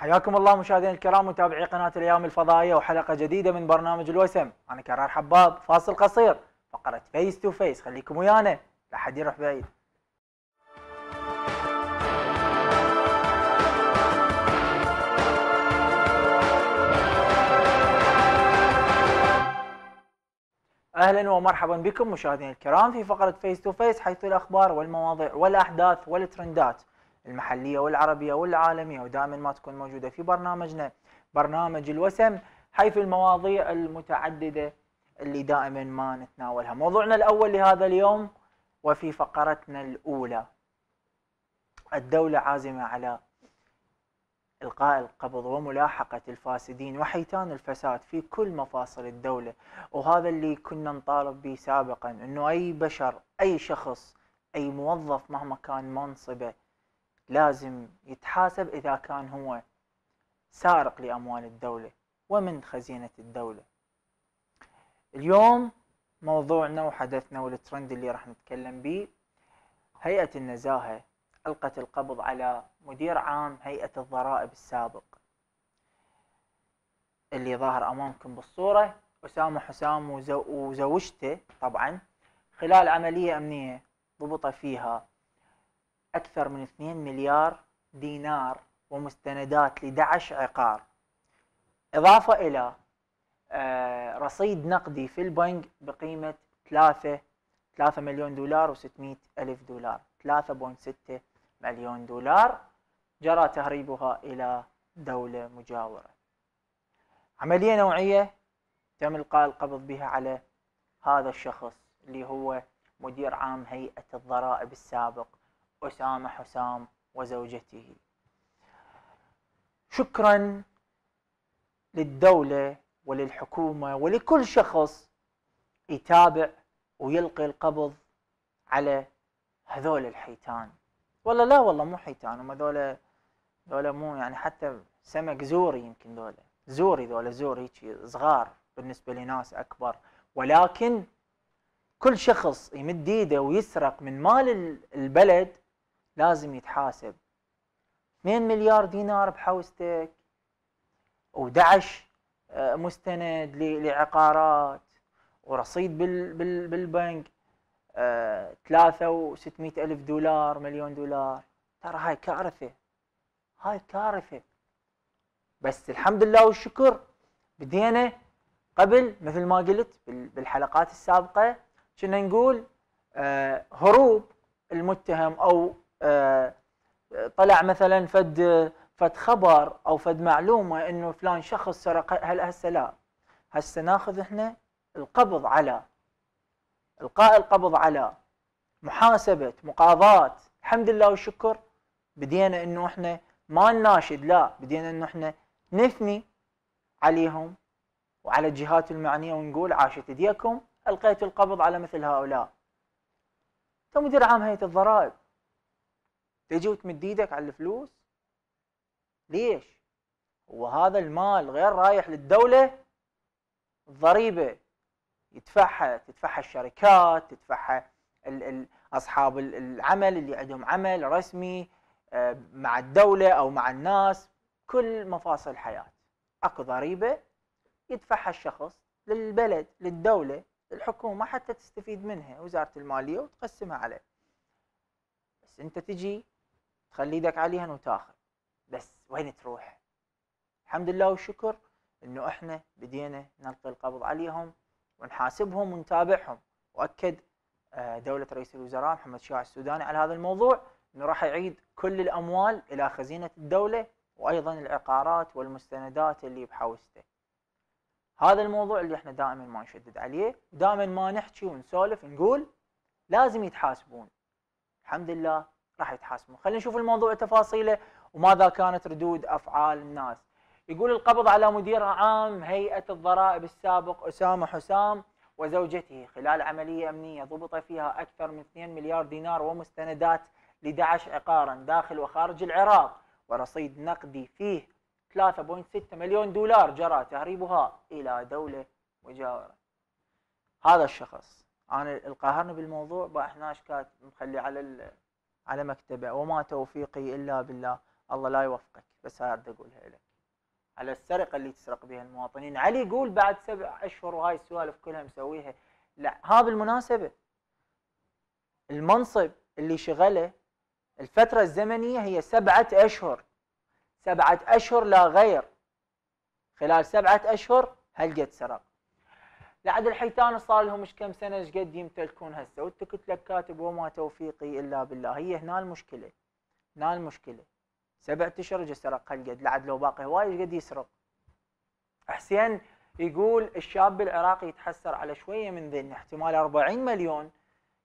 حياكم الله مشاهدينا الكرام متابعي قناة الأيام الفضائية وحلقة جديدة من برنامج الوسم أنا كرار حباب فاصل قصير فقرة فيس تو فيس خليكم ويانا لا حد يروح بعيد اهلا ومرحبا بكم مشاهدينا الكرام في فقره فيس تو فيس حيث الاخبار والمواضيع والاحداث والترندات المحلية والعربية والعالمية ودائما ما تكون موجودة في برنامجنا برنامج الوسم حيث المواضيع المتعددة اللي دائما ما نتناولها موضوعنا الأول لهذا اليوم وفي فقرتنا الأولى الدولة عازمة على إلقاء القبض وملاحقة الفاسدين وحيتان الفساد في كل مفاصل الدولة وهذا اللي كنا نطالب به سابقا أنه أي بشر أي شخص أي موظف مهما كان منصبه لازم يتحاسب إذا كان هو سارق لأموال الدولة ومن خزينة الدولة اليوم موضوعنا وحدثنا والترند اللي راح نتكلم به هيئة النزاهة ألقت القبض على مدير عام هيئة الضرائب السابق اللي ظاهر أمامكم بالصورة أسامة حسام وزوجته طبعا خلال عملية أمنية ضبط فيها أكثر من 2 مليار دينار ومستندات ل11 عقار إضافة إلى آه، رصيد نقدي في البنك بقيمة 3 3 مليون دولار و600 ألف دولار 3.6 مليون دولار جرى تهريبها إلى دولة مجاورة عملية نوعية تم إلقاء القبض بها على هذا الشخص اللي هو مدير عام هيئة الضرائب السابق أسامة حسام وزوجته شكرا للدولة وللحكومة ولكل شخص يتابع ويلقي القبض على هذول الحيتان والله لا والله مو حيتان هم ذولا ذولا مو يعني حتى سمك زوري يمكن ذولا زوري ذولا زوري صغار بالنسبة لناس أكبر ولكن كل شخص يمد ايده ويسرق من مال البلد لازم يتحاسب 2 مليار دينار بحوزتك و11 آه، مستند لعقارات ورصيد بالبنك 3600 آه، و ألف دولار مليون دولار ترى هاي كارثة هاي كارثة بس الحمد لله والشكر بدينا قبل مثل ما قلت بالحلقات السابقة كنا نقول آه، هروب المتهم أو آه، آه، طلع مثلا فد فد خبر او فد معلومه انه فلان شخص سرق هل هسه لا هسه ناخذ احنا القبض على القاء القبض على محاسبه مقاضاه الحمد لله والشكر بدينا انه احنا ما نناشد لا بدينا انه احنا نثني عليهم وعلى الجهات المعنيه ونقول عاشت ايديكم القيت القبض على مثل هؤلاء انت مدير عام هيئه الضرائب تجي وتمد ايدك على الفلوس ليش؟ وهذا المال غير رايح للدولة الضريبة يدفعها تدفعها الشركات تدفعها ال ال أصحاب العمل اللي عندهم عمل رسمي آه، مع الدولة أو مع الناس كل مفاصل الحياة أكو ضريبة يدفعها الشخص للبلد للدولة الحكومة حتى تستفيد منها وزارة المالية وتقسمها عليه بس أنت تجي تخلي ايدك عليها وتاخذ بس وين تروح الحمد لله والشكر انه احنا بدينا نلقي القبض عليهم ونحاسبهم ونتابعهم واكد آه، دولة رئيس الوزراء محمد شياع السوداني على هذا الموضوع انه راح يعيد كل الاموال الى خزينة الدولة وايضا العقارات والمستندات اللي بحوزته. هذا الموضوع اللي احنا دائما ما نشدد عليه، دائما ما نحكي ونسولف نقول لازم يتحاسبون. الحمد لله راح يتحاسبون خلينا نشوف الموضوع تفاصيله وماذا كانت ردود افعال الناس يقول القبض على مدير عام هيئه الضرائب السابق اسامه حسام وزوجته خلال عمليه امنيه ضبط فيها اكثر من 2 مليار دينار ومستندات لدعش عقارا داخل وخارج العراق ورصيد نقدي فيه 3.6 مليون دولار جرى تهريبها الى دوله مجاوره. هذا الشخص انا القاهرني بالموضوع احنا كانت مخلي على على مكتبه وما توفيقي الا بالله الله لا يوفقك بس هاي اقولها لك على السرقه اللي تسرق بها المواطنين علي يقول بعد سبع اشهر وهاي السوالف كلها مسويها لا ها بالمناسبه المنصب اللي شغله الفترة الزمنية هي سبعة أشهر سبعة أشهر لا غير خلال سبعة أشهر قد سرق لعد الحيتان صار لهم مش كم سنه ايش قد يمتلكون هسه وانت قلت لك كاتب وما توفيقي الا بالله هي هنا المشكله هنا المشكله سبع اشهر سرق هالقد لعد لو باقي هواي ايش قد يسرق حسين يقول الشاب العراقي يتحسر على شويه من ذن احتمال 40 مليون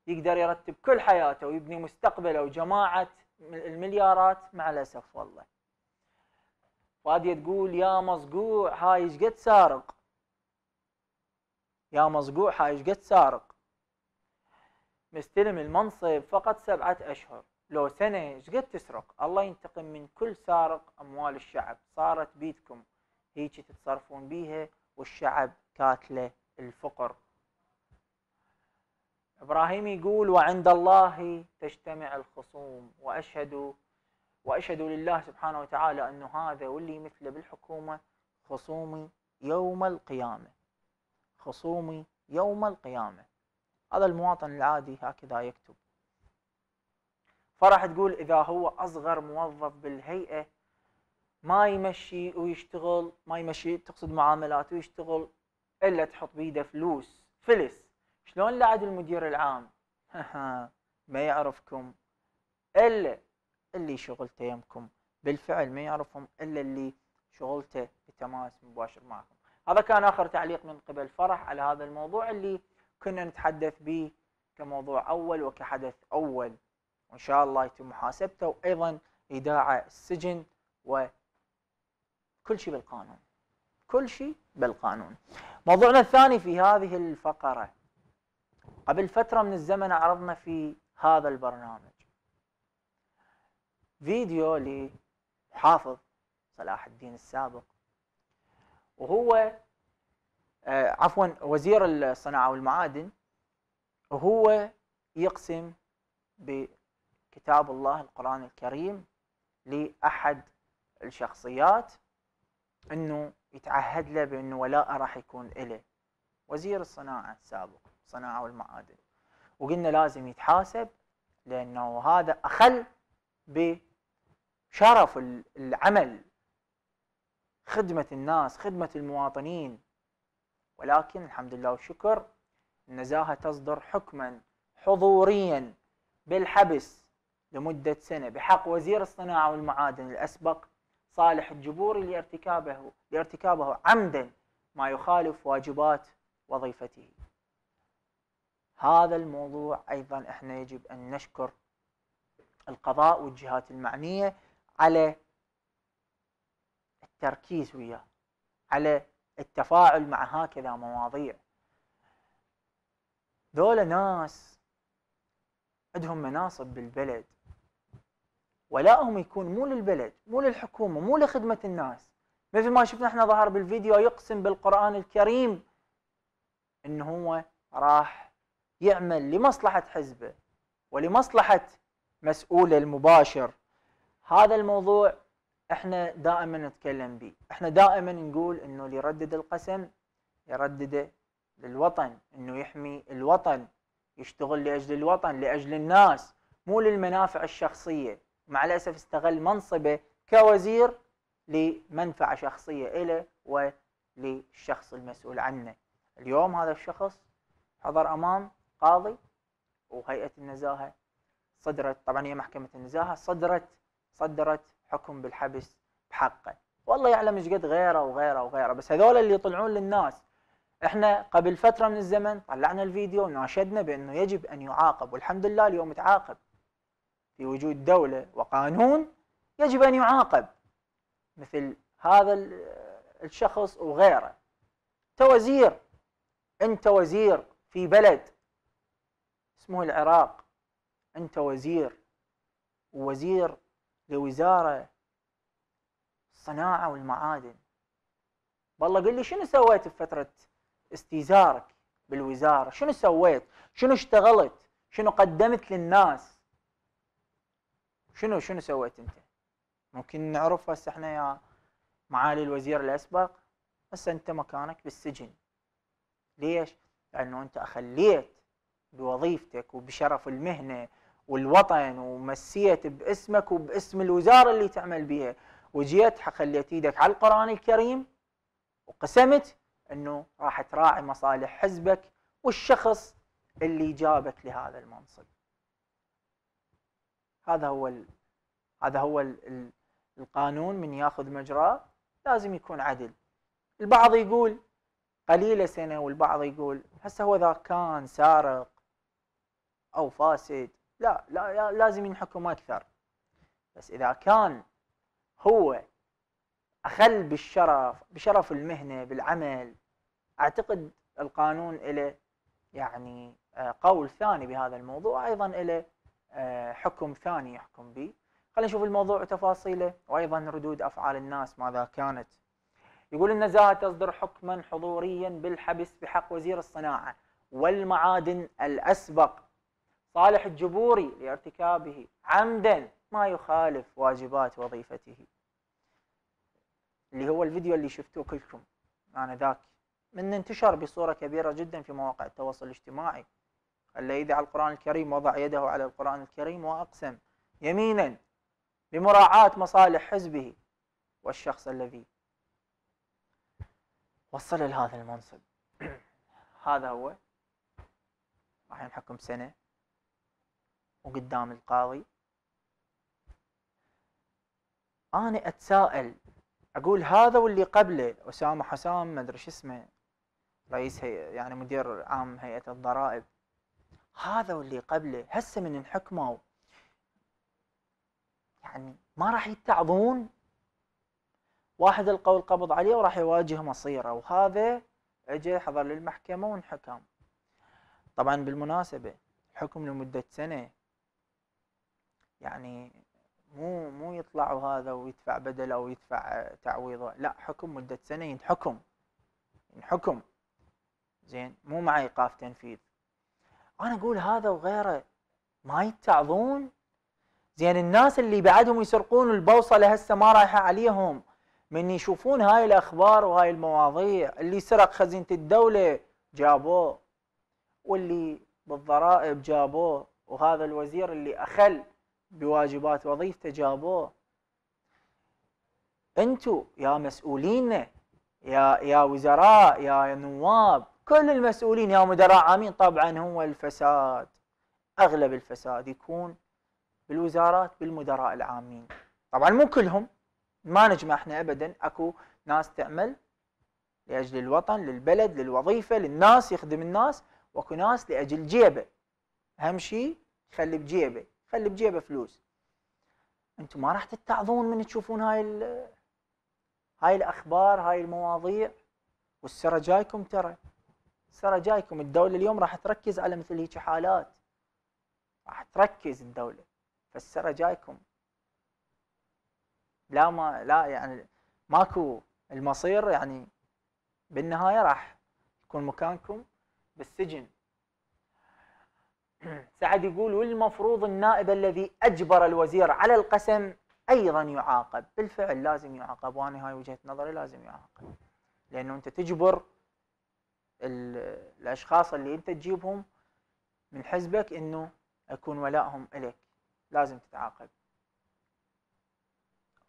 يقدر يرتب كل حياته ويبني مستقبله وجماعه المليارات مع الاسف والله فاديه تقول يا مصقوع هاي ايش قد سارق يا مصقوع ايش قد سارق مستلم المنصب فقط سبعة أشهر لو سنة قد تسرق الله ينتقم من كل سارق أموال الشعب صارت بيدكم هيجي تتصرفون بيها والشعب كاتله الفقر إبراهيم يقول وعند الله تجتمع الخصوم وأشهد وأشهد لله سبحانه وتعالى أنه هذا واللي مثله بالحكومة خصومي يوم القيامة خصومي يوم القيامة هذا المواطن العادي هكذا يكتب فراح تقول إذا هو أصغر موظف بالهيئة ما يمشي ويشتغل ما يمشي تقصد معاملات ويشتغل إلا تحط بيده فلوس فلس شلون لعد المدير العام ما يعرفكم إلا اللي شغلته يمكم بالفعل ما يعرفهم إلا اللي شغلته بتماس مباشر معكم هذا كان آخر تعليق من قبل فرح على هذا الموضوع اللي كنا نتحدث به كموضوع أول وكحدث أول وإن شاء الله يتم محاسبته وأيضا ايداع السجن وكل شيء بالقانون كل شيء بالقانون موضوعنا الثاني في هذه الفقرة قبل فترة من الزمن عرضنا في هذا البرنامج فيديو لحافظ صلاح الدين السابق وهو آه، عفوا وزير الصناعه والمعادن وهو يقسم بكتاب الله القران الكريم لاحد الشخصيات انه يتعهد له بانه ولاءه راح يكون إله وزير الصناعه السابق الصناعه والمعادن وقلنا لازم يتحاسب لانه هذا اخل بشرف العمل خدمة الناس خدمة المواطنين ولكن الحمد لله والشكر النزاهة تصدر حكما حضوريا بالحبس لمدة سنة بحق وزير الصناعة والمعادن الأسبق صالح الجبوري لارتكابه لارتكابه عمدا ما يخالف واجبات وظيفته. هذا الموضوع ايضا احنا يجب ان نشكر القضاء والجهات المعنيه على التركيز وياه على التفاعل مع هكذا مواضيع ذولا ناس عندهم مناصب بالبلد ولاهم يكون مو للبلد مو للحكومه مو لخدمه الناس مثل ما شفنا احنا ظهر بالفيديو يقسم بالقران الكريم ان هو راح يعمل لمصلحه حزبه ولمصلحه مسؤوله المباشر هذا الموضوع احنا دائما نتكلم به احنا دائما نقول انه اللي يردد القسم يردده للوطن انه يحمي الوطن يشتغل لاجل الوطن لاجل الناس مو للمنافع الشخصيه مع الاسف استغل منصبه كوزير لمنفعه شخصيه له وللشخص المسؤول عنه اليوم هذا الشخص حضر امام قاضي وهيئه النزاهه صدرت طبعا هي محكمه النزاهه صدرت صدرت حكم بالحبس بحقه والله يعلم ايش قد غيره وغيره وغيره بس هذول اللي يطلعون للناس احنا قبل فتره من الزمن طلعنا الفيديو وناشدنا بانه يجب ان يعاقب والحمد لله اليوم تعاقب في وجود دوله وقانون يجب ان يعاقب مثل هذا الشخص وغيره انت وزير انت وزير في بلد اسمه العراق انت وزير ووزير لوزاره الصناعه والمعادن والله قل لي شنو سويت بفتره استيزارك بالوزاره شنو سويت شنو اشتغلت شنو قدمت للناس شنو شنو سويت انت ممكن نعرف هسه احنا يا معالي الوزير الاسبق هسه انت مكانك بالسجن ليش لانه انت اخليت بوظيفتك وبشرف المهنه والوطن ومسيت باسمك وباسم الوزاره اللي تعمل بها وجيت خليت ايدك على القران الكريم وقسمت انه راح تراعي مصالح حزبك والشخص اللي جابك لهذا المنصب. هذا هو هذا هو القانون من ياخذ مجراه لازم يكون عدل. البعض يقول قليله سنه والبعض يقول هسه هو ذا كان سارق او فاسد لا, لا لازم ينحكم اكثر بس اذا كان هو اخل بالشرف بشرف المهنه بالعمل اعتقد القانون له يعني آه، قول ثاني بهذا الموضوع ايضا له آه، حكم ثاني يحكم به خلينا نشوف الموضوع وتفاصيله وايضا ردود افعال الناس ماذا كانت يقول النزاهه تصدر حكما حضوريا بالحبس بحق وزير الصناعه والمعادن الاسبق صالح الجبوري لارتكابه عمدا ما يخالف واجبات وظيفته اللي هو الفيديو اللي شفتوه كلكم أنا ذاك من انتشر بصورة كبيرة جدا في مواقع التواصل الاجتماعي الذي إذا على القرآن الكريم وضع يده على القرآن الكريم وأقسم يمينا بمراعاة مصالح حزبه والشخص الذي وصل لهذا المنصب هذا هو راح ينحكم سنة وقدام القاضي أنا أتساءل أقول هذا واللي قبله أسامة حسام ما أدري شو اسمه رئيس هي يعني مدير عام هيئة الضرائب هذا واللي قبله هسه من انحكموا يعني ما راح يتعظون واحد القول قبض عليه وراح يواجه مصيره وهذا اجى حضر للمحكمة وانحكم طبعا بالمناسبة حكم لمدة سنة يعني مو مو يطلع هذا ويدفع بدل او يدفع تعويضه لا حكم مده سنه ينحكم ينحكم زين مو مع ايقاف تنفيذ انا اقول هذا وغيره ما يتعظون زين الناس اللي بعدهم يسرقون البوصله هسه ما رايحه عليهم من يشوفون هاي الاخبار وهاي المواضيع اللي سرق خزينه الدوله جابوه واللي بالضرائب جابوه وهذا الوزير اللي اخل بواجبات وظيفته جابوه انتو يا مسؤولين يا يا وزراء يا نواب كل المسؤولين يا مدراء عامين طبعا هو الفساد اغلب الفساد يكون بالوزارات بالمدراء العامين طبعا مو كلهم ما نجمع احنا ابدا اكو ناس تعمل لاجل الوطن للبلد للوظيفه للناس يخدم الناس واكو ناس لاجل جيبه اهم شيء خلي بجيبه اللي بجيبه فلوس انتم ما راح تتعظون من تشوفون هاي ال... هاي الاخبار هاي المواضيع والسره جايكم ترى السره جايكم الدوله اليوم راح تركز على مثل هيك حالات راح تركز الدوله فالسره جايكم لا ما لا يعني ماكو المصير يعني بالنهايه راح يكون مكانكم بالسجن سعد يقول والمفروض النائب الذي اجبر الوزير على القسم ايضا يعاقب بالفعل لازم يعاقب وانا هاي وجهه نظري لازم يعاقب لانه انت تجبر الاشخاص اللي انت تجيبهم من حزبك انه يكون ولائهم الك لازم تتعاقب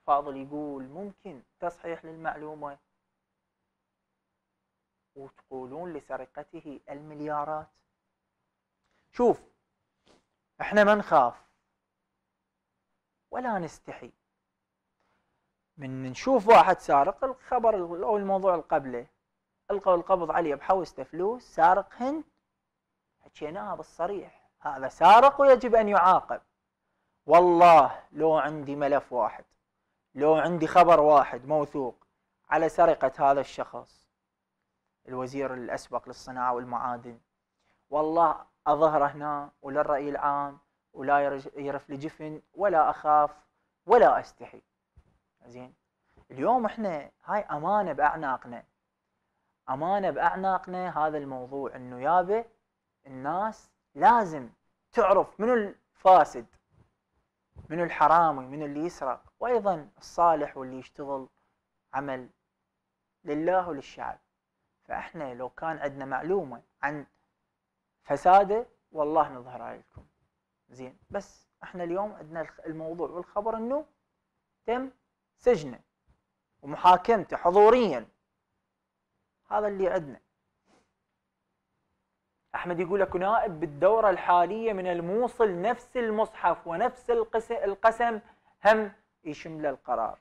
فاضل يقول ممكن تصحيح للمعلومه وتقولون لسرقته المليارات شوف احنا ما نخاف ولا نستحي من نشوف واحد سارق الخبر او الموضوع اللي قبله القوا القبض عليه بحوسته فلوس سارق هند حكيناها بالصريح هذا سارق ويجب ان يعاقب والله لو عندي ملف واحد لو عندي خبر واحد موثوق على سرقة هذا الشخص الوزير الأسبق للصناعة والمعادن والله أظهر هنا ولا الراي العام ولا يرف لي جفن ولا اخاف ولا استحي زين اليوم احنا هاي امانه باعناقنا امانه باعناقنا هذا الموضوع انه يابا الناس لازم تعرف منو الفاسد منو الحرامي منو اللي يسرق وايضا الصالح واللي يشتغل عمل لله وللشعب فاحنا لو كان عندنا معلومه عن فساده والله نظهر عليكم زين بس احنا اليوم عندنا الموضوع والخبر انه تم سجنه ومحاكمته حضوريا هذا اللي عندنا احمد يقول لك نائب بالدوره الحاليه من الموصل نفس المصحف ونفس القسم هم يشمل القرار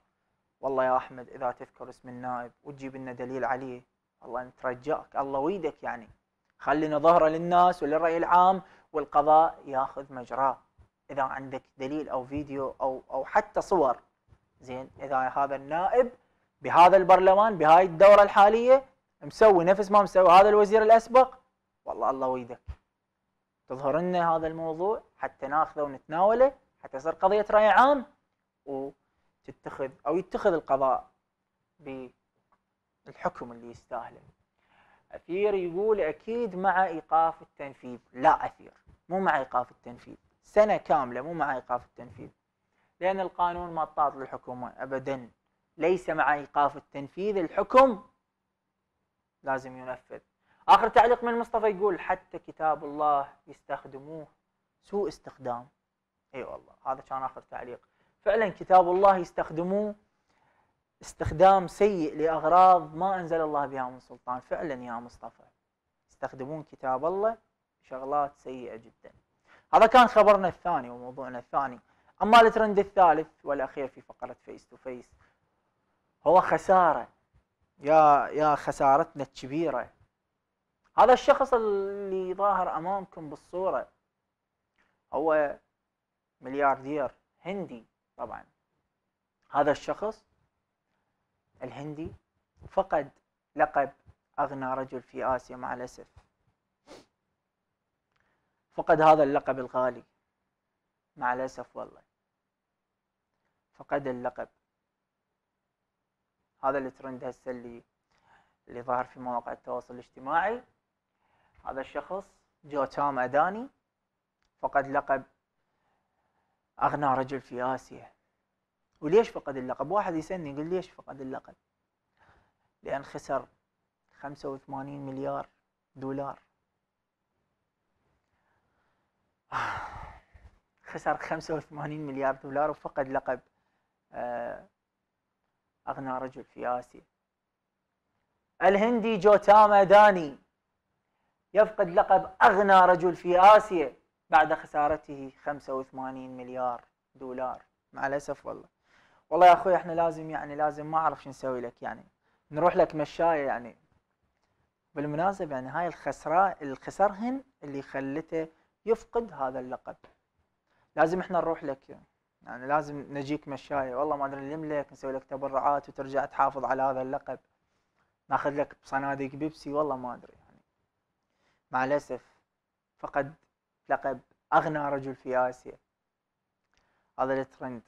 والله يا احمد اذا تذكر اسم النائب وتجيب لنا دليل عليه الله نترجاك الله ويدك يعني خلينا ظهره للناس وللرأي العام والقضاء ياخذ مجراه إذا عندك دليل أو فيديو أو أو حتى صور زين إذا هذا النائب بهذا البرلمان بهاي الدورة الحالية مسوي نفس ما مسوي هذا الوزير الأسبق والله الله ويدك تظهر لنا هذا الموضوع حتى ناخذه ونتناوله حتى تصير قضية رأي عام وتتخذ أو يتخذ القضاء بالحكم اللي يستاهله أثير يقول أكيد مع إيقاف التنفيذ لا أثير مو مع إيقاف التنفيذ سنة كاملة مو مع إيقاف التنفيذ لأن القانون ما طاط للحكومة أبدا ليس مع إيقاف التنفيذ الحكم لازم ينفذ آخر تعليق من مصطفى يقول حتى كتاب الله يستخدموه سوء استخدام أي أيوة والله هذا كان آخر تعليق فعلا كتاب الله يستخدموه استخدام سيء لأغراض ما أنزل الله بها من سلطان فعلا يا مصطفى يستخدمون كتاب الله شغلات سيئة جدا هذا كان خبرنا الثاني وموضوعنا الثاني أما الترند الثالث والأخير في فقرة فيس تو فيس هو خسارة يا يا خسارتنا الكبيرة هذا الشخص اللي ظاهر أمامكم بالصورة هو ملياردير هندي طبعا هذا الشخص الهندي فقد لقب أغنى رجل في آسيا مع الأسف فقد هذا اللقب الغالي مع الأسف والله فقد اللقب هذا الترند هسه اللي اللي ظهر في مواقع التواصل الاجتماعي هذا الشخص جوتام أداني فقد لقب أغنى رجل في آسيا وليش فقد اللقب واحد يسألني يقول ليش فقد اللقب لأن خسر 85 مليار دولار خسر 85 مليار دولار وفقد لقب آه، أغنى رجل في آسيا الهندي جوتاما داني يفقد لقب أغنى رجل في آسيا بعد خسارته 85 مليار دولار مع الأسف والله والله يا اخوي احنا لازم يعني لازم ما اعرف شو نسوي لك يعني نروح لك مشايه يعني بالمناسبه يعني هاي الخسره الخسرهن اللي خلته يفقد هذا اللقب لازم احنا نروح لك يعني, يعني لازم نجيك مشايه والله ما ادري لك نسوي لك تبرعات وترجع تحافظ على هذا اللقب ناخذ لك صناديق بيبسي والله ما ادري يعني مع الاسف فقد لقب اغنى رجل في اسيا هذا الترند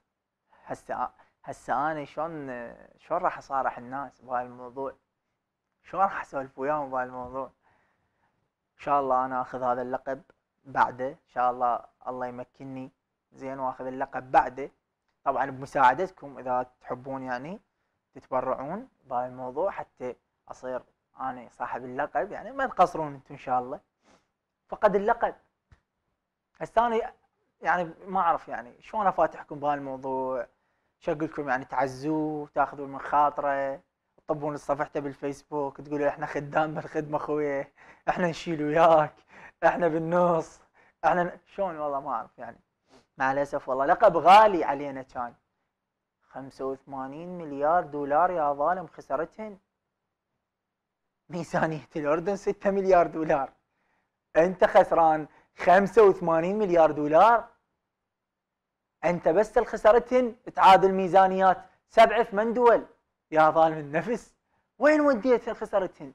هسه هسه انا شلون شلون راح اصارح الناس الموضوع؟ شلون راح اسولف وياهم الموضوع؟ ان شاء الله انا اخذ هذا اللقب بعده ان شاء الله الله يمكنني زين واخذ اللقب بعده طبعا بمساعدتكم اذا تحبون يعني تتبرعون الموضوع حتى اصير انا صاحب اللقب يعني ما تقصرون انتم ان شاء الله فقد اللقب هسه انا يعني ما اعرف يعني شلون افاتحكم الموضوع شو اقول لكم يعني تعزوه تاخذوا من خاطره تطبون صفحته بالفيسبوك تقولوا احنا خدام بالخدمه خويه احنا نشيل وياك احنا بالنص احنا شلون والله ما اعرف يعني مع الاسف والله لقب غالي علينا كان 85 مليار دولار يا ظالم خسرتهن ميزانية الأردن 6 مليار دولار أنت خسران 85 مليار دولار انت بس الخسارتين تعادل ميزانيات سبع ثمان دول يا ظالم النفس وين وديت الخسارتين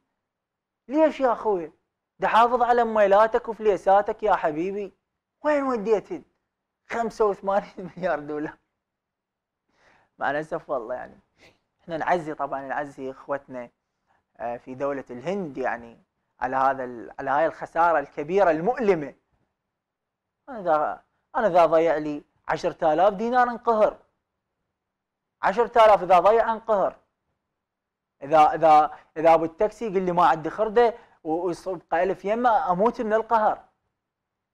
ليش يا اخوي؟ دحافظ على ميلاتك وفليساتك يا حبيبي وين وديتهن؟ 85 مليار دولار مع الاسف والله يعني احنا نعزي طبعا نعزي اخوتنا آه، في دولة الهند يعني على هذا على هاي الخسارة الكبيرة المؤلمة أنا ذا أنا ذا ضيع لي 10000 دينار انقهر 10000 اذا ضيع انقهر اذا اذا اذا ابو التاكسي قال لي ما عندي خرده ويبقى الف يمه اموت من القهر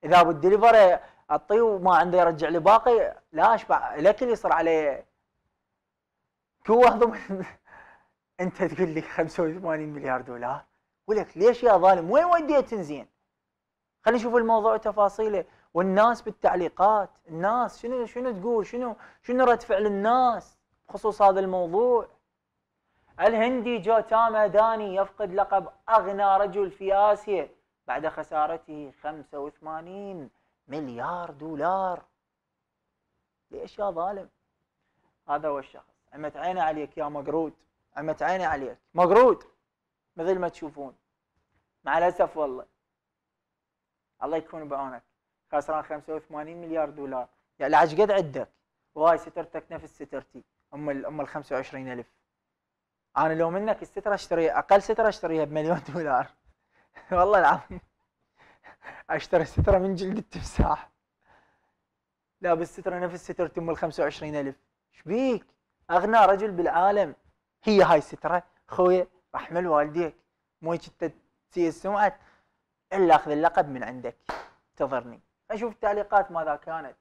اذا ابو الدليفري اعطيه وما عنده يرجع لي باقي لا اشبع الاكل يصير عليه كو واحد انت تقول لي 85 مليار دولار ولك ليش يا ظالم وين وديت تنزين خلينا نشوف الموضوع تفاصيله والناس بالتعليقات الناس شنو شنو تقول شنو شنو رد فعل الناس بخصوص هذا الموضوع الهندي جوتاما داني يفقد لقب أغنى رجل في آسيا بعد خسارته 85 مليار دولار ليش يا ظالم هذا هو الشخص عمت عيني عليك يا مقرود عمت عيني عليك مقرود مثل ما تشوفون مع الأسف والله الله يكون بعونك خسران 85 مليار دولار يعني العج قد عندك وهاي سترتك نفس سترتي ام ال ام ال 25 الف انا لو منك الستره اشتريها اقل ستره اشتريها بمليون دولار والله العظيم اشتري ستره من جلد التمساح لا بالستره نفس سترتي ام ال 25 الف ايش بيك؟ اغنى رجل بالعالم هي هاي الستره خويا رحم والديك مو هيك انت تسيء السمعة الا اخذ اللقب من عندك انتظرني اشوف التعليقات ماذا كانت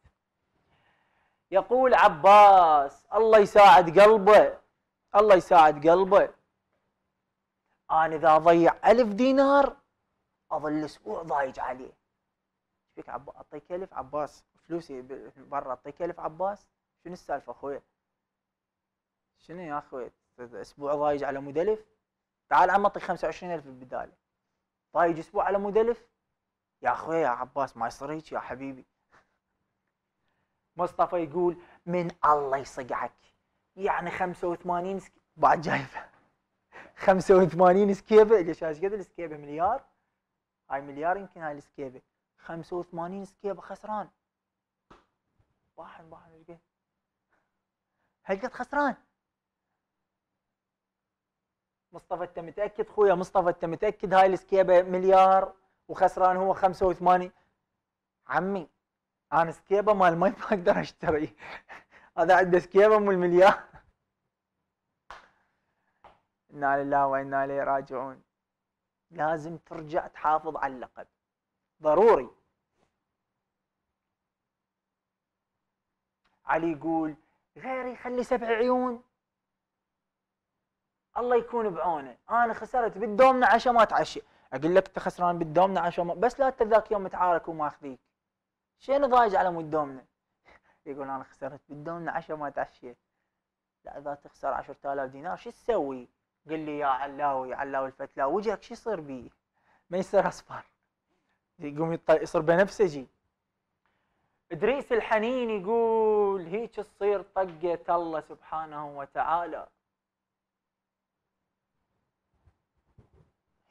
يقول عباس الله يساعد قلبه الله يساعد قلبه انا اذا اضيع ألف دينار اظل اسبوع ضايج عليه فيك عب... اعطيك الف عباس فلوسي برا اعطيك الف عباس شنو السالفه اخوي شنو يا اخوي اسبوع ضايج على مدلف تعال عم اعطيك 25000 بالبدايه ضايج اسبوع على مدلف يا اخوي يا عباس ما يصير يا حبيبي مصطفى يقول من الله يصقعك يعني 85 سك... بعد جايبه 85 سكيبه ليش ايش قد السكيبه مليار هاي مليار يمكن هاي السكيبه 85 سكيبه خسران واحد واحد ايش قد قد خسران مصطفى انت متاكد خويا مصطفى انت متاكد هاي السكيبه مليار وخسران هو 85 عمي انا سكيبه مال ماي ما اقدر اشتري هذا عنده سكيبه مو المليار انا لله وانا اليه راجعون لازم ترجع تحافظ على اللقب ضروري علي يقول غيري خلي سبع عيون الله يكون بعونه انا خسرت بالدومنا عشاء ما تعشي اقول لك انت خسران بالدومنا عشان بس لا انت ذاك يوم متعارك وماخذيك شين ضايج على مود دومنا يقول انا خسرت بالدومنا عشان ما تعشيت لا اذا تخسر 10000 دينار شو تسوي؟ قل لي يا علاوي علاوي الفتلة وجهك شو يصير بيه؟ ما يصير اصفر يقوم يصير بنفسجي ادريس الحنين يقول هيك تصير طقه الله سبحانه وتعالى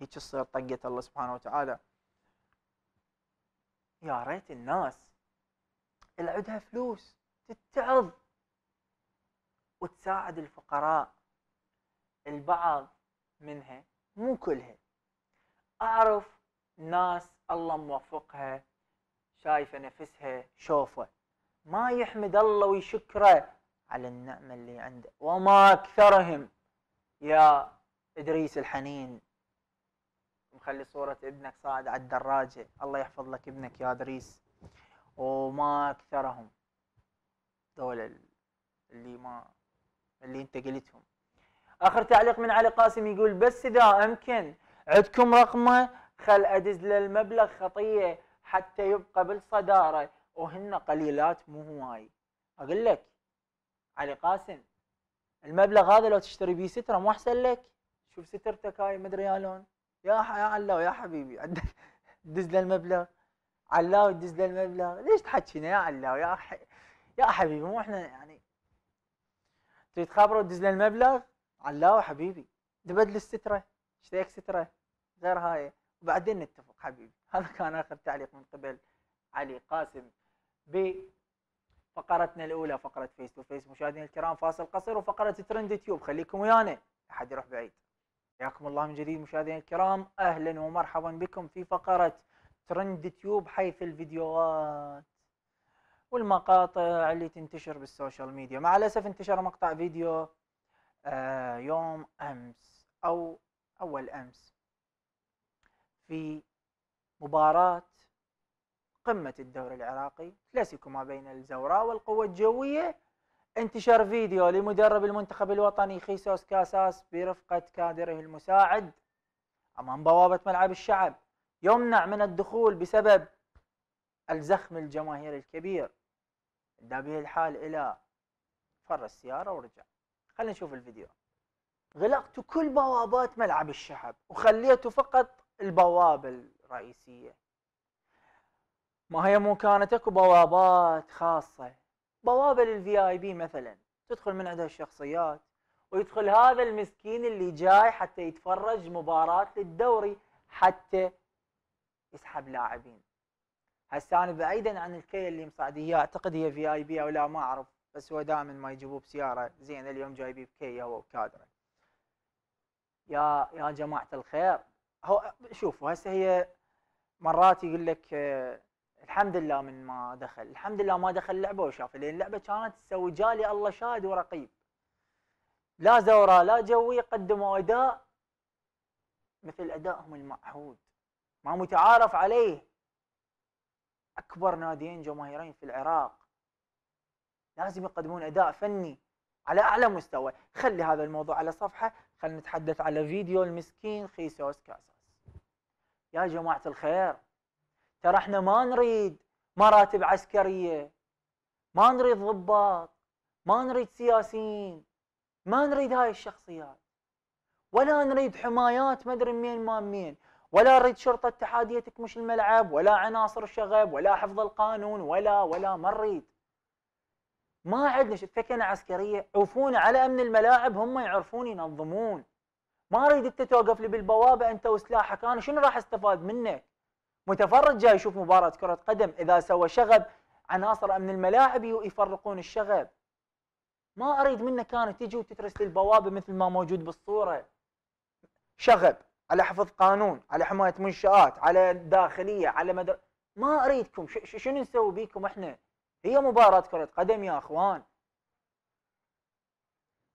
هيك تصير طقة الله سبحانه وتعالى يا ريت الناس اللي عندها فلوس تتعظ وتساعد الفقراء البعض منها مو كلها أعرف ناس الله موفقها شايفة نفسها شوفة ما يحمد الله ويشكره على النعمة اللي عنده وما أكثرهم يا إدريس الحنين خلي صورة ابنك صاعد على الدراجة الله يحفظ لك ابنك يا دريس وما أكثرهم دول اللي ما اللي انت قلتهم اخر تعليق من علي قاسم يقول بس اذا امكن عندكم رقمه خل ادز للمبلغ خطيه حتى يبقى بالصداره وهن قليلات مو هواي اقول لك علي قاسم المبلغ هذا لو تشتري بيه ستره مو احسن لك شوف سترتك هاي مدري يا لون يا يا علاوي يا حبيبي دز له المبلغ علاوي دز له المبلغ ليش تحكينا يا علاوي يا ح... يا حبيبي مو احنا يعني تريد تخابره دز له المبلغ علاوي حبيبي تبدل الستره اشتريك ستره غير هاي وبعدين نتفق حبيبي هذا كان اخر تعليق من قبل علي قاسم ب فقرتنا الاولى فقره فيس تو فيس مشاهدينا الكرام فاصل قصير وفقره ترند تيوب خليكم ويانا احد يروح بعيد حياكم الله من جديد مشاهدينا الكرام اهلا ومرحبا بكم في فقره ترند تيوب حيث الفيديوهات والمقاطع اللي تنتشر بالسوشيال ميديا مع الاسف انتشر مقطع فيديو آه، يوم امس او اول امس في مباراه قمه الدوري العراقي كلاسيكو ما بين الزوراء والقوه الجويه انتشار فيديو لمدرب المنتخب الوطني خيسوس كاساس برفقة كادره المساعد أمام بوابة ملعب الشعب يمنع من الدخول بسبب الزخم الجماهيري الكبير ادى به الحال إلى فر السيارة ورجع خلينا نشوف الفيديو غلقت كل بوابات ملعب الشعب وخليته فقط البوابة الرئيسية ما هي مو كانت اكو بوابات خاصة بوابه للفي اي بي مثلا تدخل من عندها الشخصيات ويدخل هذا المسكين اللي جاي حتى يتفرج مباراه للدوري حتى يسحب لاعبين هسه انا بعيدا عن الكي اللي مصعد اياه اعتقد هي في اي بي او لا ما اعرف بس هو دائما ما يجيبوه بسياره زين اليوم جايبيه بكي هو وكادره يا يا جماعه الخير هو شوفوا هسه هي مرات يقول لك آه، الحمد لله من ما دخل الحمد لله ما دخل لعبه وشاف لان اللعبه كانت تسوي جالي الله شاهد ورقيب لا زورا لا جوي قدموا اداء مثل ادائهم المعهود ما متعارف عليه اكبر ناديين جماهيرين في العراق لازم يقدمون اداء فني على اعلى مستوى خلي هذا الموضوع على صفحه خلينا نتحدث على فيديو المسكين خيسوس كاساس يا جماعه الخير ترى احنا ما نريد مراتب عسكريه ما نريد ضباط ما نريد سياسيين ما نريد هاي الشخصيات ولا نريد حمايات ما ادري مين ما مين ولا نريد شرطه اتحاديه تكمش الملعب ولا عناصر الشغب ولا حفظ القانون ولا ولا ما نريد ما عندنا ثكنه عسكريه عوفونا على امن الملاعب هم يعرفون ينظمون ما اريد انت توقف لي بالبوابه انت وسلاحك انا شنو راح استفاد منك متفرج جاي يشوف مباراة كرة قدم إذا سوى شغب عناصر أمن الملاعب يفرقون الشغب ما أريد منك كانت تجي وتترس البوابة مثل ما موجود بالصورة شغب على حفظ قانون على حماية منشآت على داخلية على مدر ما أريدكم شنو نسوي بيكم إحنا هي مباراة كرة قدم يا أخوان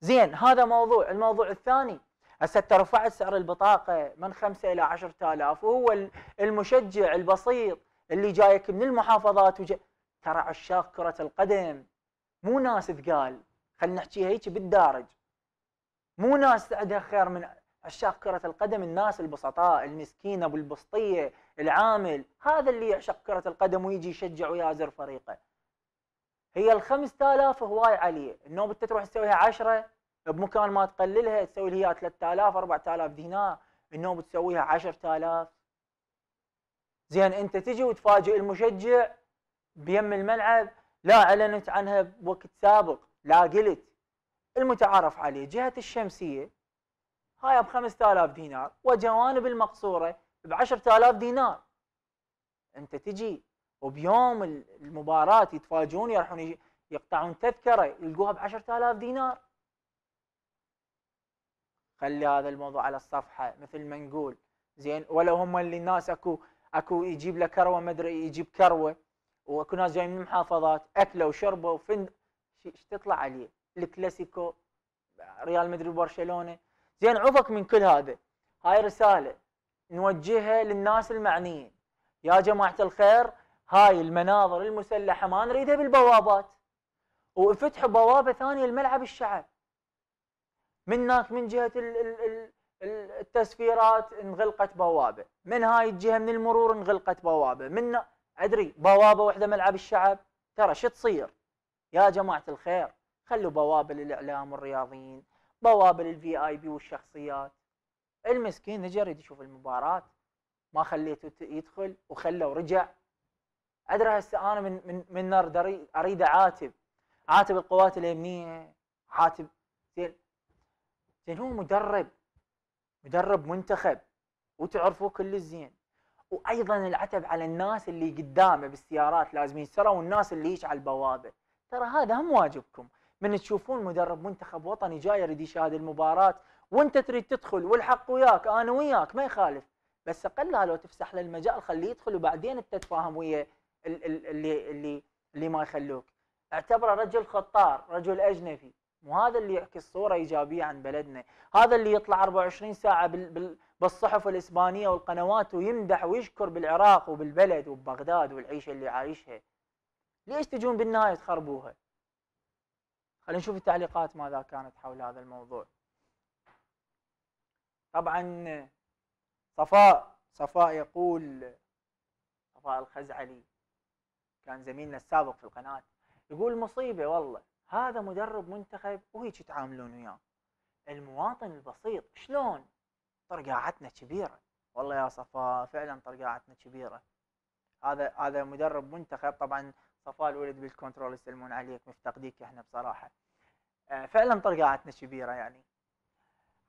زين هذا موضوع الموضوع الثاني هسه رفعت سعر البطاقه من 5 الى 10000 وهو المشجع البسيط اللي جايك من المحافظات وجا... ترى عشاق كره القدم مو ناس ثقال خلينا نحكيها هيك بالدارج مو ناس عندها خير من عشاق كرة القدم الناس البسطاء المسكين ابو البسطية العامل هذا اللي يعشق كرة القدم ويجي يشجع ويازر فريقه هي ال 5000 هواي عليه النوبة تروح تسويها 10 بمكان ما تقللها تسوي لها 3000 4000 دينار النوم تسويها 10000 زين انت تجي وتفاجئ المشجع بيم الملعب لا اعلنت عنها بوقت سابق لا قلت المتعارف عليه جهه الشمسيه هاي ب 5000 دينار وجوانب المقصوره ب 10000 دينار انت تجي وبيوم المباراه يتفاجئون يروحون يقطعون تذكره يلقوها ب 10000 دينار خلي هذا الموضوع على الصفحه مثل ما نقول زين ولو هم اللي الناس اكو اكو يجيب له كروه ما ادري يجيب كروه واكو ناس جايين من المحافظات اكله وشربه وفند ايش تطلع عليه الكلاسيكو ريال مدريد وبرشلونه زين عفك من كل هذا هاي رساله نوجهها للناس المعنيين يا جماعه الخير هاي المناظر المسلحه ما نريدها بالبوابات وافتحوا بوابه ثانيه لملعب الشعب منك من جهه التسفيرات انغلقت بوابه من هاي الجهه من المرور انغلقت بوابه من ادري بوابه واحده ملعب الشعب ترى شو تصير يا جماعه الخير خلوا بوابه للاعلام والرياضيين بوابه للفي اي بي والشخصيات المسكين يريد يشوف المباراه ما خليته يدخل وخله ورجع ادري هسه انا من من من اريد اعاتب عاتب القوات الامنيه عاتب زين هو مدرب مدرب منتخب وتعرفه كل الزين وايضا العتب على الناس اللي قدامه بالسيارات لازم يسروا والناس اللي يش على البوابه ترى هذا هم واجبكم من تشوفون مدرب منتخب وطني جاي يريد يشاهد المباراه وانت تريد تدخل والحق وياك انا وياك ما يخالف بس اقلها لو تفسح له المجال خليه يدخل وبعدين انت تتفاهم ويا اللي اللي اللي ما يخلوك اعتبره رجل خطار رجل اجنبي وهذا اللي يحكي الصوره ايجابيه عن بلدنا، هذا اللي يطلع 24 ساعه بالصحف الاسبانيه والقنوات ويمدح ويشكر بالعراق وبالبلد وببغداد والعيشه اللي عايشها. ليش تجون بالنهايه تخربوها؟ خلينا نشوف التعليقات ماذا كانت حول هذا الموضوع. طبعا صفاء صفاء يقول صفاء الخزعلي كان زميلنا السابق في القناه يقول مصيبه والله هذا مدرب منتخب وهيك يتعاملون وياه المواطن البسيط شلون طرقاعتنا كبيره والله يا صفاء فعلا طرقاعتنا كبيره هذا هذا مدرب منتخب طبعا صفاء الولد بالكنترول يسلمون عليك مفتقديك احنا بصراحه آه، فعلا طرقاعتنا كبيره يعني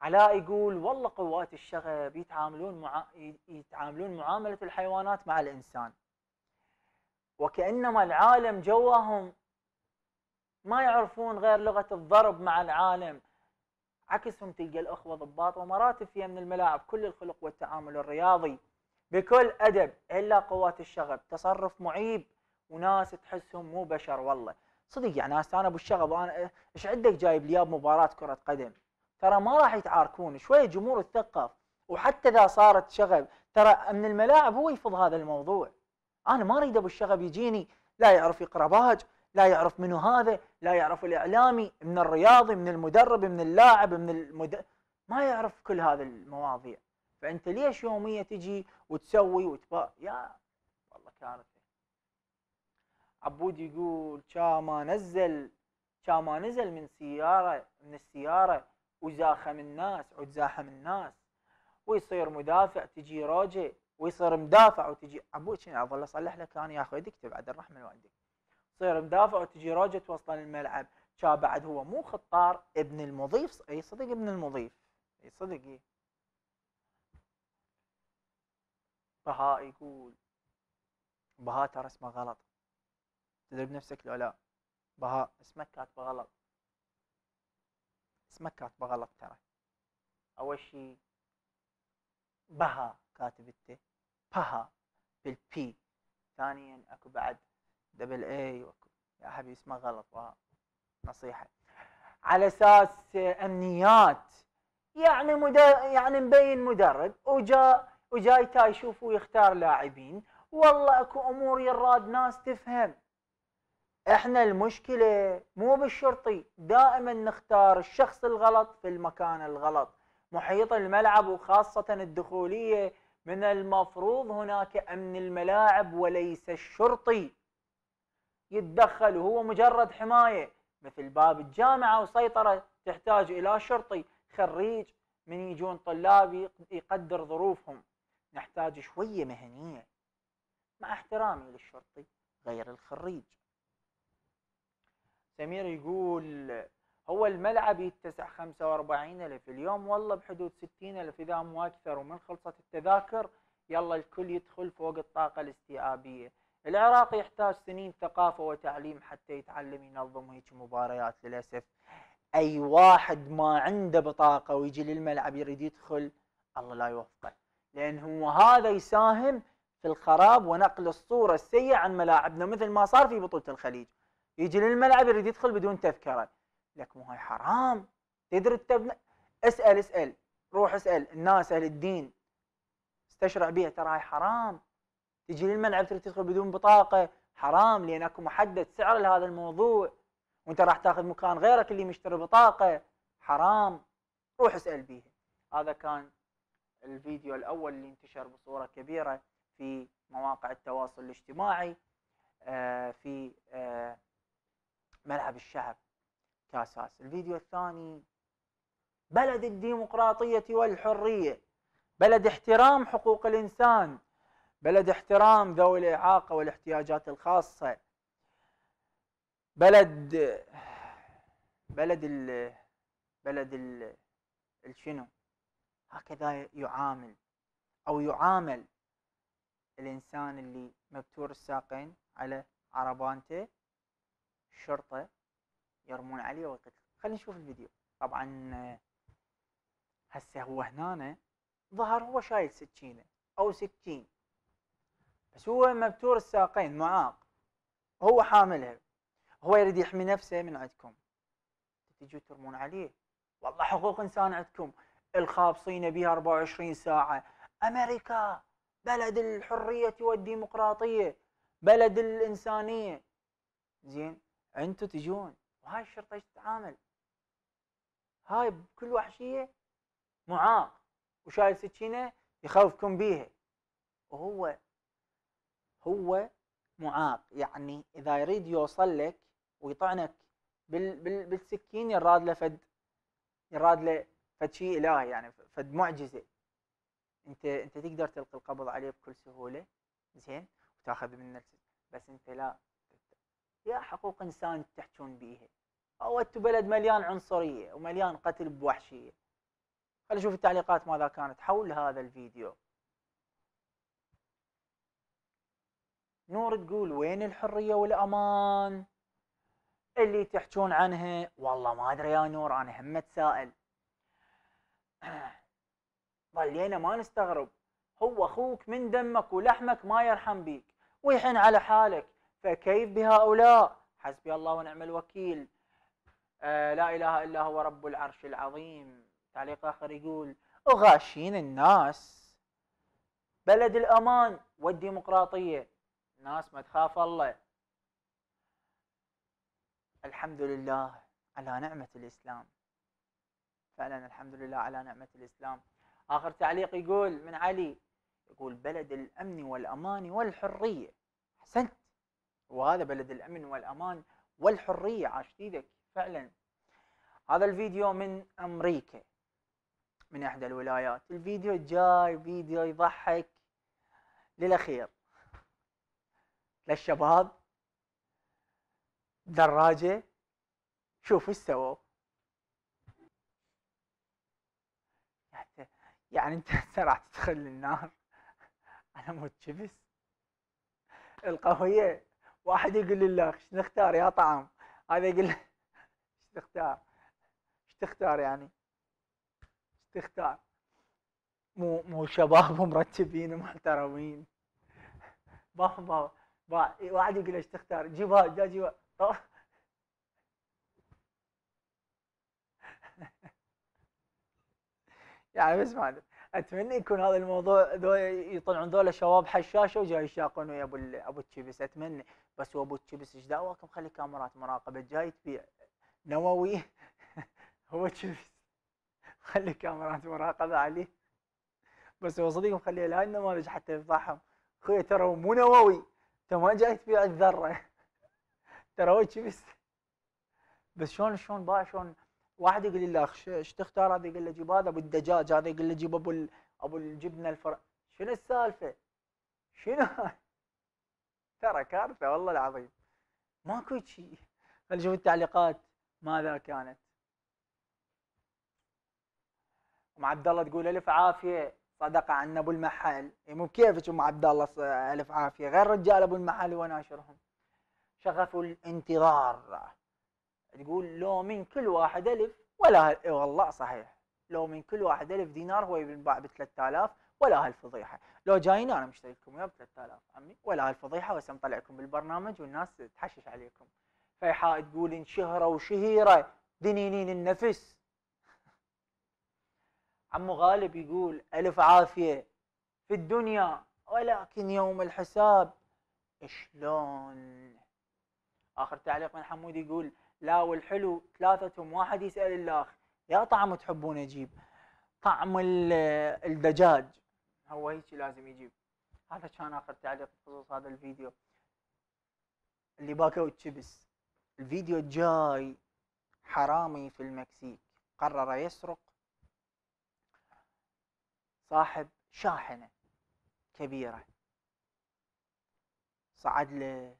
علاء يقول والله قوات الشغب يتعاملون مع يتعاملون معامله الحيوانات مع الانسان وكانما العالم جواهم ما يعرفون غير لغه الضرب مع العالم عكسهم تلقى الاخوه ضباط ومراتب فيها من الملاعب كل الخلق والتعامل الرياضي بكل ادب الا قوات الشغب تصرف معيب وناس تحسهم مو بشر والله صدق يعني ناس انا ابو الشغب انا ايش عندك جايب لي مباراه كره قدم ترى ما راح يتعاركون شويه جمهور تثقف وحتى اذا صارت شغب ترى من الملاعب هو يفض هذا الموضوع انا ما اريد ابو الشغب يجيني لا يعرف يقرا باج لا يعرف منو هذا لا يعرف الإعلامي من الرياضي من المدرب من اللاعب من المد... ما يعرف كل هذه المواضيع فأنت ليش يومية تجي وتسوي وتبا يا والله كارثة عبود يقول شا ما نزل شا ما نزل من سيارة من السيارة وزاخم الناس وتزاحم الناس ويصير مدافع تجي راجع ويصير مدافع وتجي عبود شنو اظل اصلح لك انا يا اخوي دكتور بعد الرحمه والدك تصير مدافع وتجي روجت وسطا الملعب شا بعد هو مو خطار ابن المضيف اي صدق ابن المضيف اي صدق اي بهاء يقول بهاء ترى اسمه غلط تدري بنفسك لو لا بهاء اسمك كاتبه غلط اسمك كاتبه غلط ترى اول شيء بها كاتب الت بها بالبي ثانيا اكو بعد دبل اي يا حبيبي اسمه غلط نصيحه على اساس امنيات يعني مدرب يعني مبين مدرب وجا وجاي تا يشوف ويختار لاعبين والله اكو امور يراد ناس تفهم احنا المشكله مو بالشرطي دائما نختار الشخص الغلط في المكان الغلط محيط الملعب وخاصه الدخوليه من المفروض هناك امن الملاعب وليس الشرطي يتدخل وهو مجرد حمايه مثل باب الجامعه وسيطره تحتاج الى شرطي خريج من يجون طلاب يقدر ظروفهم نحتاج شويه مهنيه مع احترامي للشرطي غير الخريج سمير يقول هو الملعب يتسع 45 ألف اليوم والله بحدود 60 ألف إذا مو أكثر ومن خلصت التذاكر يلا الكل يدخل فوق الطاقة الاستيعابية العراق يحتاج سنين ثقافة وتعليم حتى يتعلم ينظم هيك مباريات للأسف أي واحد ما عنده بطاقة ويجي للملعب يريد يدخل الله لا يوفقه لأن هو هذا يساهم في الخراب ونقل الصورة السيئة عن ملاعبنا مثل ما صار في بطولة الخليج يجي للملعب يريد يدخل بدون تذكرة لك مو هاي حرام تدري التبنى اسأل اسأل روح اسأل الناس أهل الدين استشرع بها ترى هاي حرام تجي للملعب تريد تدخل بدون بطاقه حرام لان اكو محدد سعر لهذا الموضوع وانت راح تاخذ مكان غيرك اللي مشتري بطاقه حرام روح اسال بيها هذا كان الفيديو الاول اللي انتشر بصوره كبيره في مواقع التواصل الاجتماعي آه، في آه، ملعب الشعب كاساس الفيديو الثاني بلد الديمقراطيه والحريه بلد احترام حقوق الانسان بلد احترام ذوي الإعاقة والاحتياجات الخاصة بلد بلد ال بلد ال الشنو هكذا يعامل أو يعامل الإنسان اللي مبتور الساقين على عربانته الشرطة يرمون عليه وقتل خلينا نشوف الفيديو طبعا هسه هو هنا ظهر هو شايل سكينة أو سكين بس هو مبتور الساقين معاق هو حاملها هو يريد يحمي نفسه من عندكم تجوا ترمون عليه والله حقوق انسان عندكم الخابصين بها 24 ساعه امريكا بلد الحريه والديمقراطيه بلد الانسانيه زين انتم تجون وهاي الشرطه ايش تتعامل؟ هاي بكل وحشيه معاق وشايل سكينه يخوفكم بيها وهو هو معاق يعني اذا يريد يوصل لك ويطعنك بال بال بالسكين يراد له فد يراد له فد شيء الهي يعني فد معجزه انت انت تقدر تلقي القبض عليه بكل سهوله زين وتاخذ منه بس انت لا يا حقوق انسان تحجون بيها او انت بلد مليان عنصريه ومليان قتل بوحشيه خلينا نشوف التعليقات ماذا كانت حول هذا الفيديو نور تقول وين الحرية والأمان اللي تحجون عنها والله ما أدري يا نور أنا هم أتساءل ظلينا ما نستغرب هو أخوك من دمك ولحمك ما يرحم بيك ويحن على حالك فكيف بهؤلاء حسبي الله ونعم الوكيل آه لا إله إلا هو رب العرش العظيم تعليق آخر يقول غاشين الناس بلد الأمان والديمقراطية الناس ما تخاف الله الحمد لله على نعمة الإسلام فعلا الحمد لله على نعمة الإسلام آخر تعليق يقول من علي يقول بلد الأمن والأمان والحرية أحسنت وهذا بلد الأمن والأمان والحرية عاش ايدك فعلا هذا الفيديو من أمريكا من إحدى الولايات الفيديو جاي فيديو يضحك للأخير للشباب دراجة شوفوا ايش سووا يعني, يعني انت هسه راح تدخل للنار على مود شبس القهوية واحد يقول لك ايش نختار يا طعم هذا يقول ايش تختار ايش تختار يعني ايش تختار مو مو شباب ومرتبين ومحترمين بابا واحد يقول ايش تختار جيبها جا جيبها يعني بس ما اتمنى يكون هذا الموضوع دول يطلعون ذولا شباب حشاشه وجاي يشاقون ويا ابو ابو التشيبس اتمنى بس هو ابو التشيبس ايش دعوه خلي كاميرات مراقبه جاي تبيع نووي هو الشبس خلي كاميرات مراقبه عليه بس هو صديقهم خليه لهاي النماذج حتى يفضحهم اخوي ترى مو نووي انت ما جاي تبيع الذره ترى وجهي بس بس شلون شلون باع شلون واحد يقول اخ ايش تختار هذا يقول له جيب هذا ابو الدجاج هذا يقول له جيب ابو ابو الجبنه الفر شنو السالفه؟ شنو ترى كارثه والله العظيم ماكو شيء خلينا نشوف التعليقات ماذا كانت ام عبد الله تقول الف عافيه صدق عن ابو المحل إيه، مو بكيفك ام عبد الله الف عافيه غير رجال ابو المحل وناشرهم شغف الانتظار تقول لو من كل واحد الف ولا إيه، والله صحيح لو من كل واحد الف دينار هو ينباع ب 3000 ولا هالفضيحه لو جايين انا مشتري لكم اياه ب 3000 عمي ولا هالفضيحه بس مطلعكم بالبرنامج والناس تحشش عليكم فيحاء تقول انشهره وشهيره دنينين النفس عمو غالب يقول ألف عافية في الدنيا ولكن يوم الحساب شلون آخر تعليق من حمود يقول لا والحلو ثلاثتهم واحد يسأل الآخر يا طعم تحبون أجيب طعم الدجاج هو هيك لازم يجيب هذا كان آخر تعليق بخصوص هذا الفيديو اللي باكوا والشبس الفيديو الجاي حرامي في المكسيك قرر يسرق صاحب شاحنة كبيرة صعد له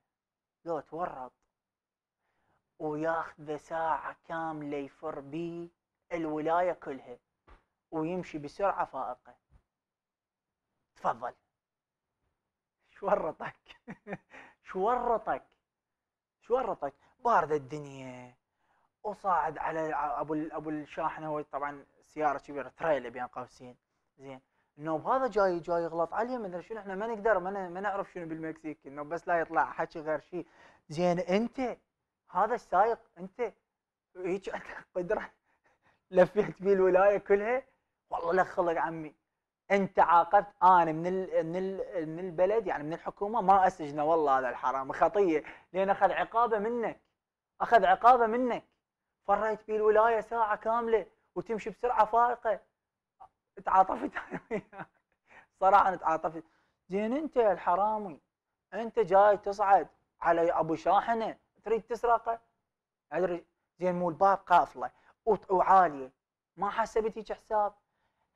لو تورط وياخذ ساعة كاملة يفر به الولاية كلها ويمشي بسرعة فائقة تفضل شورطك شورطك شورطك باردة الدنيا وصاعد على ابو ابو الشاحنة هو طبعا سيارة كبيرة تريلا بين قوسين زين النوب هذا جاي جاي غلط عليه ما ادري شنو احنا ما نقدر ما, ما نعرف شنو بالمكسيكي النوب بس لا يطلع حكي غير شيء زين انت هذا السايق انت هيك عندك قدره لفيت بيه الولايه كلها والله لك خلق عمي انت عاقبت انا من الـ من الـ من البلد يعني من الحكومه ما اسجنه والله هذا الحرام خطيه لان اخذ عقابه منك اخذ عقابه منك فريت بيه الولايه ساعه كامله وتمشي بسرعه فائقه تعاطفت صراحه انا تعاطفت زين انت يا الحرامي انت جاي تصعد على ابو شاحنه تريد تسرقه ادري زين مو الباب قافله وعاليه ما حسبت هيك حساب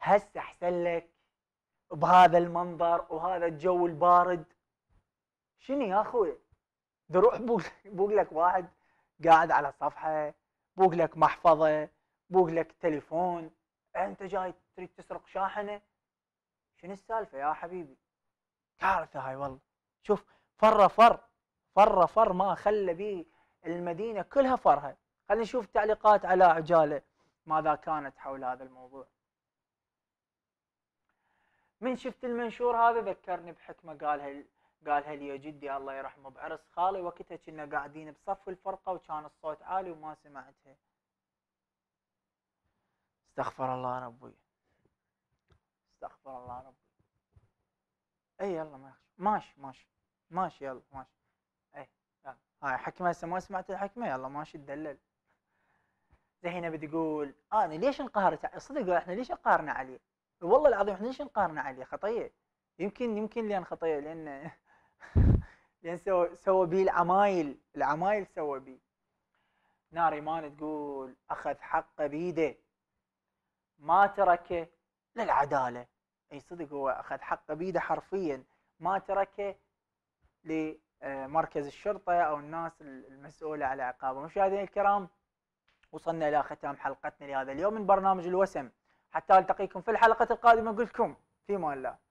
هسه احسن لك بهذا المنظر وهذا الجو البارد شنو يا اخوي دروح بوق لك واحد قاعد على صفحه بوق لك محفظه بوق لك تليفون انت جاي تريد تسرق شاحنه شنو السالفه يا حبيبي كارثه هاي والله شوف فر فر فر فر ما خلى به المدينه كلها فرها خلينا نشوف تعليقات على عجاله ماذا كانت حول هذا الموضوع من شفت المنشور هذا ذكرني بحكمه قالها قالها لي جدي الله يرحمه بعرس خالي وقتها كنا قاعدين بصف الفرقه وكان الصوت عالي وما سمعتها استغفر الله ربي استغفر الله ربي اي يلا ما ماشي ماشي ماشي يلا ماشي اي يلا هاي حكمه هسه ما سمعت الحكمه يلا ماشي تدلل هنا بتقول انا آه، ليش انقهرت صدق احنا ليش انقهرنا عليه والله العظيم احنا ليش انقهرنا عليه خطيه يمكن يمكن لان خطيه لان لان سوى سوى بي العمايل العمايل سوى بي نار ايمان تقول اخذ حقه بيده ما تركه للعداله اي صدق هو اخذ حقه بيده حرفيا ما تركه لمركز الشرطه او الناس المسؤوله على عقابه مشاهدينا الكرام وصلنا الى ختام حلقتنا لهذا اليوم من برنامج الوسم حتى التقيكم في الحلقه القادمه اقول لكم فيما الله